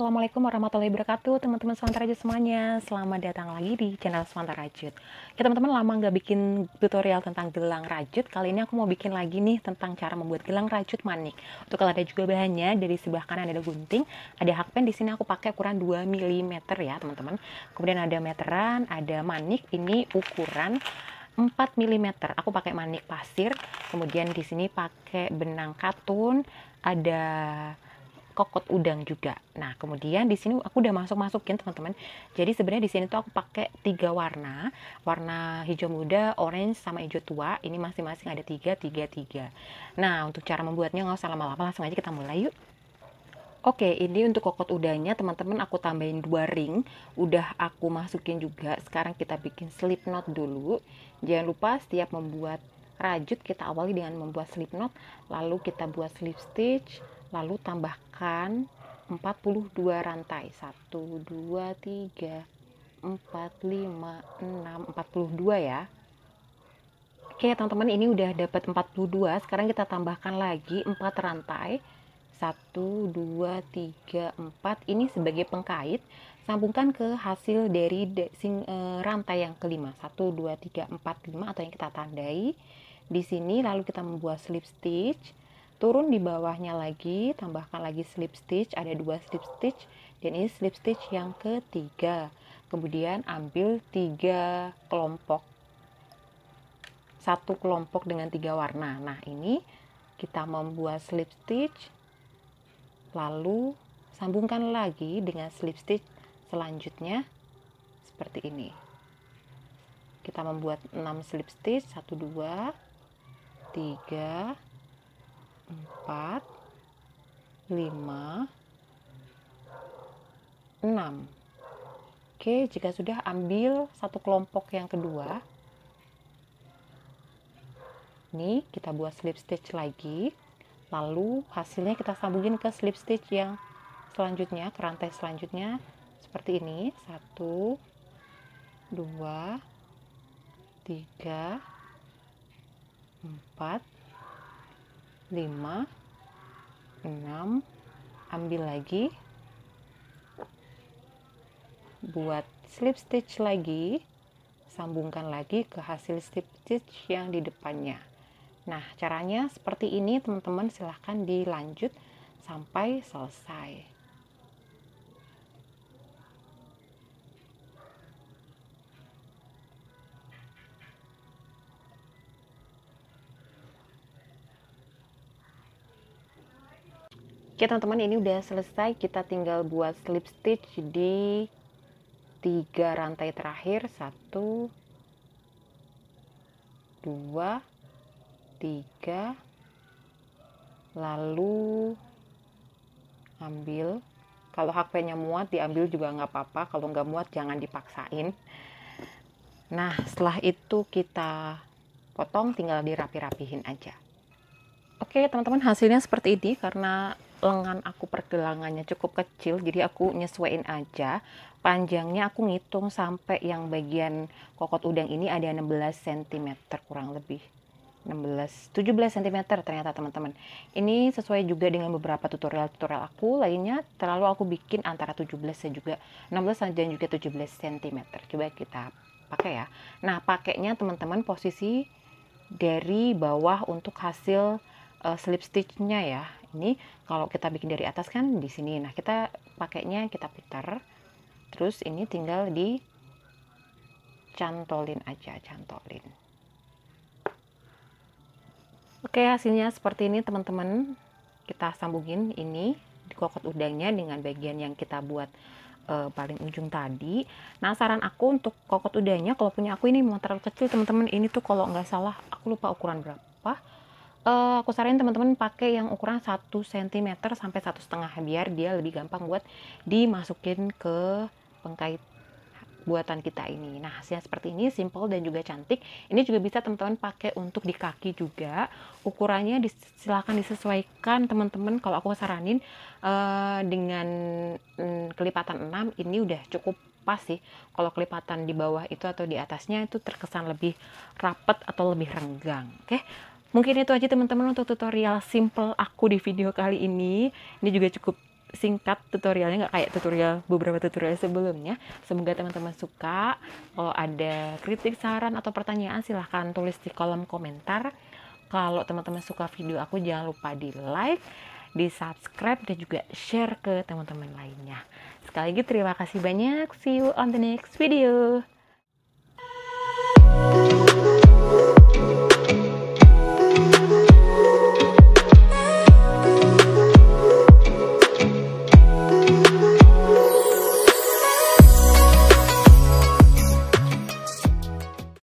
Assalamualaikum warahmatullahi wabarakatuh Teman-teman Rajut semuanya Selamat datang lagi di channel Rajut Oke ya, teman-teman lama nggak bikin tutorial tentang gelang rajut Kali ini aku mau bikin lagi nih tentang cara membuat gelang rajut manik Untuk kalau ada juga bahannya dari sebelah kanan ada gunting Ada hakpen di sini aku pakai ukuran 2 mm ya teman-teman Kemudian ada meteran, ada manik Ini ukuran 4 mm. Aku pakai manik pasir, kemudian di sini pakai benang katun, ada kokot udang juga. Nah, kemudian di sini aku udah masuk-masukin teman-teman. Jadi sebenarnya di sini tuh aku pakai tiga warna, warna hijau muda, orange sama hijau tua. Ini masing-masing ada tiga, tiga, tiga. Nah, untuk cara membuatnya nggak usah lama-lama, langsung aja kita mulai yuk. Oke, ini untuk kokot udangnya teman-teman aku tambahin dua ring, udah aku masukin juga. Sekarang kita bikin slip knot dulu. Jangan lupa setiap membuat rajut kita awali dengan membuat slip knot, lalu kita buat slip stitch, lalu tambahkan 42 rantai 1 2 3 4 5 6 42 ya Oke teman-teman ini udah dapat 42 sekarang kita tambahkan lagi 4 rantai 1 2 3 4 ini sebagai pengkait sambungkan ke hasil dari sing, e, rantai yang kelima 1 2 3 4 5 atau yang kita tandai di sini lalu kita membuat slip stitch turun di bawahnya lagi tambahkan lagi slip stitch ada dua slip stitch dan ini slip stitch yang ketiga kemudian ambil tiga kelompok satu kelompok dengan tiga warna nah ini kita membuat slip stitch lalu sambungkan lagi dengan slip stitch selanjutnya seperti ini kita membuat 6 slip stitch 1 2 3 empat, lima, enam. Oke, jika sudah ambil satu kelompok yang kedua. Nih, kita buat slip stitch lagi. Lalu hasilnya kita sambungin ke slip stitch yang selanjutnya, ke rantai selanjutnya seperti ini. Satu, dua, tiga, empat, 5 6 ambil lagi buat slip stitch lagi sambungkan lagi ke hasil slip stitch yang di depannya nah caranya seperti ini teman-teman silahkan dilanjut sampai selesai Oke teman-teman ini udah selesai kita tinggal buat slip stitch di tiga rantai terakhir satu dua tiga lalu ambil kalau HP-nya muat diambil juga nggak apa-apa kalau nggak muat jangan dipaksain nah setelah itu kita potong tinggal dirapi-rapihin aja oke teman-teman hasilnya seperti ini karena lengan aku pergelangannya cukup kecil jadi aku nyesuaiin aja panjangnya aku ngitung sampai yang bagian kokot udang ini ada 16 cm kurang lebih 16 17 cm ternyata teman-teman ini sesuai juga dengan beberapa tutorial-tutorial aku lainnya terlalu aku bikin antara 17 dan juga 16 dan juga 17 cm coba kita pakai ya nah pakainya teman-teman posisi dari bawah untuk hasil uh, slip stitchnya ya ini kalau kita bikin dari atas kan di sini nah kita pakainya kita putar terus ini tinggal di cantolin aja cantolin oke hasilnya seperti ini teman-teman kita sambungin ini di kokot udangnya dengan bagian yang kita buat eh, paling ujung tadi. Nah saran aku untuk kokot udangnya kalau punya aku ini mau terlalu kecil teman-teman ini tuh kalau nggak salah aku lupa ukuran berapa uh, aku saranin teman-teman pakai yang ukuran 1 cm sampai satu setengah biar dia lebih gampang buat dimasukin ke pengkait buatan kita ini. Nah, hasilnya seperti ini, simple dan juga cantik. Ini juga bisa teman-teman pakai untuk di kaki juga. Ukurannya silahkan disesuaikan teman-teman. Kalau aku saranin uh, dengan mm, kelipatan 6 ini udah cukup pas sih. Kalau kelipatan di bawah itu atau di atasnya itu terkesan lebih rapet atau lebih renggang. Oke. Okay? Mungkin itu aja teman-teman untuk tutorial simple aku di video kali ini. Ini juga cukup singkat tutorialnya nggak kayak tutorial beberapa tutorial sebelumnya semoga teman-teman suka kalau ada kritik saran atau pertanyaan silahkan tulis di kolom komentar kalau teman-teman suka video aku jangan lupa di like di subscribe dan juga share ke teman-teman lainnya sekali lagi terima kasih banyak see you on the next video Thank you